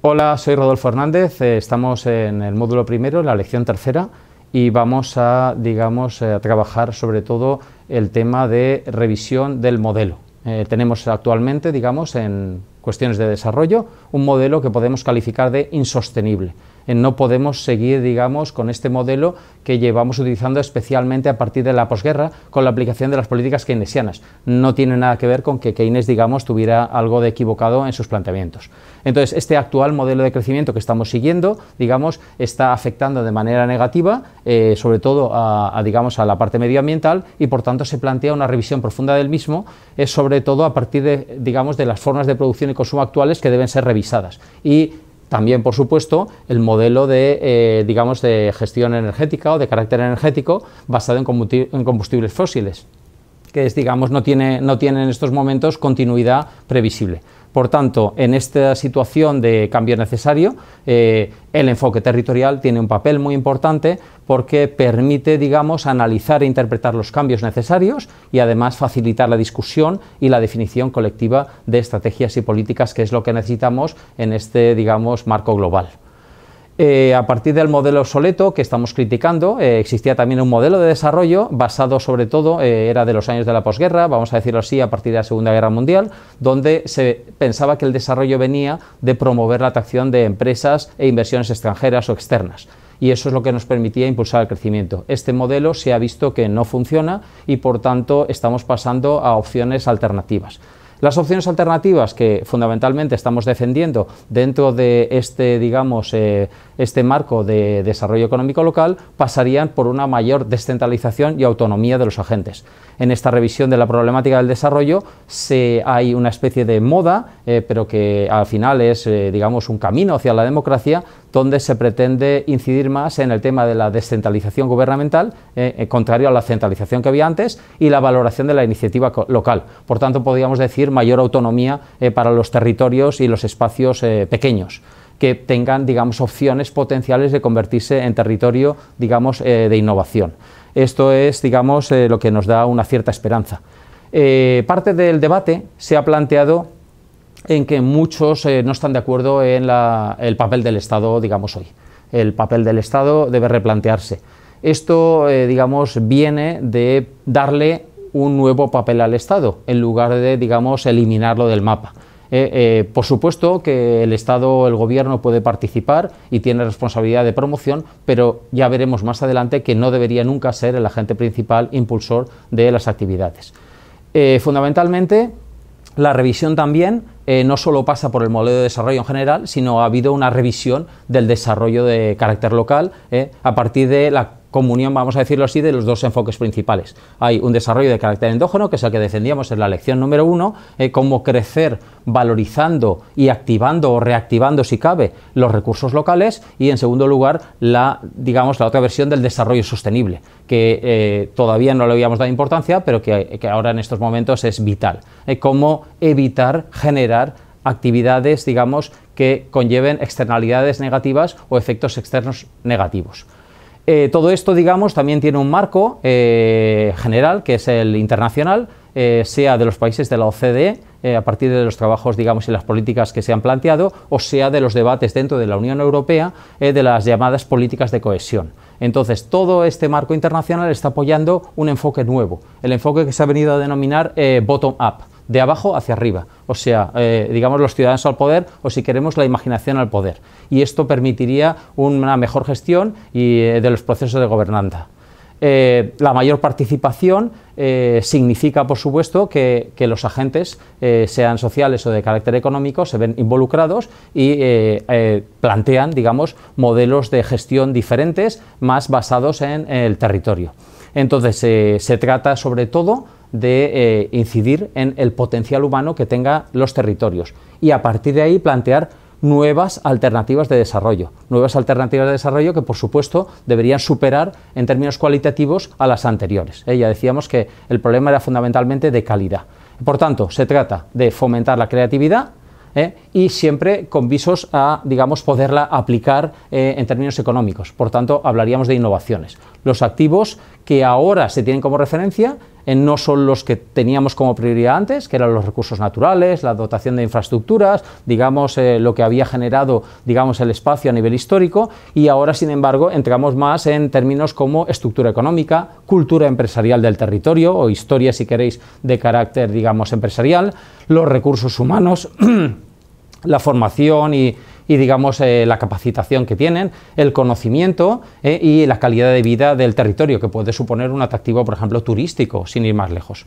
Hola, soy Rodolfo Hernández, eh, estamos en el módulo primero, la lección tercera, y vamos a, digamos, eh, trabajar sobre todo el tema de revisión del modelo. Eh, tenemos actualmente, digamos, en cuestiones de desarrollo, un modelo que podemos calificar de insostenible no podemos seguir, digamos, con este modelo que llevamos utilizando especialmente a partir de la posguerra con la aplicación de las políticas keynesianas. No tiene nada que ver con que Keynes, digamos, tuviera algo de equivocado en sus planteamientos. Entonces, este actual modelo de crecimiento que estamos siguiendo, digamos, está afectando de manera negativa, eh, sobre todo a, digamos, a la parte medioambiental y, por tanto, se plantea una revisión profunda del mismo, eh, sobre todo a partir de, digamos, de las formas de producción y consumo actuales que deben ser revisadas. Y también, por supuesto, el modelo de, eh, digamos, de gestión energética o de carácter energético basado en combustibles fósiles digamos, no tiene, no en estos momentos continuidad previsible. Por tanto, en esta situación de cambio necesario, eh, el enfoque territorial tiene un papel muy importante porque permite, digamos, analizar e interpretar los cambios necesarios y además facilitar la discusión y la definición colectiva de estrategias y políticas, que es lo que necesitamos en este, digamos, marco global. Eh, a partir del modelo obsoleto que estamos criticando, eh, existía también un modelo de desarrollo basado sobre todo, eh, era de los años de la posguerra, vamos a decirlo así, a partir de la Segunda Guerra Mundial, donde se pensaba que el desarrollo venía de promover la atracción de empresas e inversiones extranjeras o externas y eso es lo que nos permitía impulsar el crecimiento. Este modelo se ha visto que no funciona y por tanto estamos pasando a opciones alternativas. Las opciones alternativas que fundamentalmente estamos defendiendo dentro de este, digamos, eh, este marco de desarrollo económico local pasarían por una mayor descentralización y autonomía de los agentes. En esta revisión de la problemática del desarrollo se, hay una especie de moda, eh, pero que al final es, eh, digamos, un camino hacia la democracia donde se pretende incidir más en el tema de la descentralización gubernamental, eh, eh, contrario a la centralización que había antes, y la valoración de la iniciativa local. Por tanto, podríamos decir mayor autonomía eh, para los territorios y los espacios pequeños que tengan, digamos, opciones potenciales de convertirse en territorio, digamos, de innovación. Esto es, digamos, lo que nos da una cierta esperanza. parte del debate se ha planteado en que muchos eh, no están de acuerdo en la, el papel del Estado, digamos hoy. El papel del Estado debe replantearse. Esto, eh, digamos, viene de darle un nuevo papel al Estado, en lugar de, digamos, eliminarlo del mapa. Eh, por supuesto que el Estado, el Gobierno puede participar y tiene responsabilidad de promoción, pero ya veremos más adelante que no debería nunca ser el agente principal impulsor de las actividades. fundamentalmente, la revisión también eh, no solo pasa por el modelo de desarrollo en general, sino ha habido una revisión del desarrollo de carácter local eh, a partir de la comunión, vamos a decirlo así, de los dos enfoques principales. Hay un desarrollo de carácter endógeno, que es el que defendíamos en la lección número uno, eh, cómo crecer valorizando y activando o reactivando, si cabe, los recursos locales, y en segundo lugar, la, digamos, la otra versión del desarrollo sostenible, que eh, todavía no le habíamos dado importancia, pero que, ahora en estos momentos es vital. Eh, cómo evitar generar actividades, digamos, que conlleven externalidades negativas o efectos externos negativos. Eh, todo esto, digamos, también tiene un marco eh, general, que es el internacional, eh, sea de los países de la OCDE, a partir de los trabajos, digamos, y las políticas que se han planteado, o sea de los debates dentro de la Unión Europea, de las llamadas políticas de cohesión. Entonces, todo este marco internacional está apoyando un enfoque nuevo, el enfoque que se ha venido a denominar bottom-up, de abajo hacia arriba o sea, eh, digamos los ciudadanos al poder o si queremos la imaginación al poder. Y esto permitiría una mejor gestión y, eh, de los procesos de gobernanza. Eh, la mayor participación significa, por supuesto, que, los agentes, sean sociales o de carácter económico, se ven involucrados y plantean, digamos, modelos de gestión diferentes, más basados en el territorio. Entonces, se trata sobre todo de eh, incidir en el potencial humano que tengan los territorios y a partir de ahí plantear nuevas alternativas de desarrollo, nuevas alternativas de desarrollo que por supuesto deberían superar en términos cualitativos a las anteriores. ella eh, Ya decíamos que el problema era fundamentalmente de calidad. Por tanto, se trata de fomentar la creatividad eh, y siempre con visos a, digamos, poderla aplicar eh, en términos económicos. Por tanto, hablaríamos de innovaciones. Los activos que ahora se tienen como referencia eh, no son los que teníamos como prioridad antes, que eran los recursos naturales, la dotación de infraestructuras, digamos, eh, lo que había generado, digamos, el espacio a nivel histórico, y ahora, sin embargo, entramos más en términos como estructura económica, cultura empresarial del territorio, o historia, si queréis, de carácter, digamos, empresarial, los recursos humanos, la formación y, digamos eh, la capacitación que tienen, el conocimiento eh, y la calidad de vida del territorio, que puede suponer un atractivo, por ejemplo, turístico, sin ir más lejos.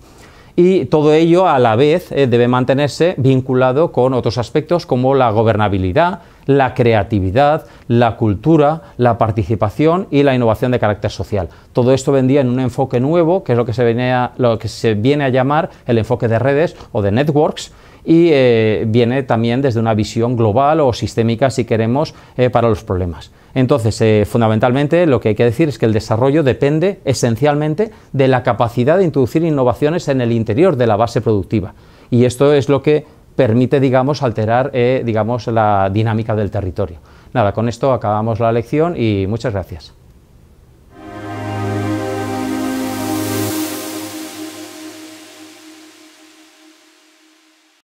Y todo ello a la vez eh, debe mantenerse vinculado con otros aspectos como la gobernabilidad, la creatividad, la cultura, la participación y la innovación de carácter social. Todo esto vendía en un enfoque nuevo, que es lo que se, lo que se viene a llamar el enfoque de redes o de networks, y eh, viene también desde una visión global o sistémica, si queremos, eh, para los problemas. Entonces, eh, fundamentalmente, lo que hay que decir es que el desarrollo depende esencialmente de la capacidad de introducir innovaciones en el interior de la base productiva. Y esto es lo que permite, digamos, alterar, digamos, la dinámica del territorio. Nada, con esto acabamos la lección y muchas gracias.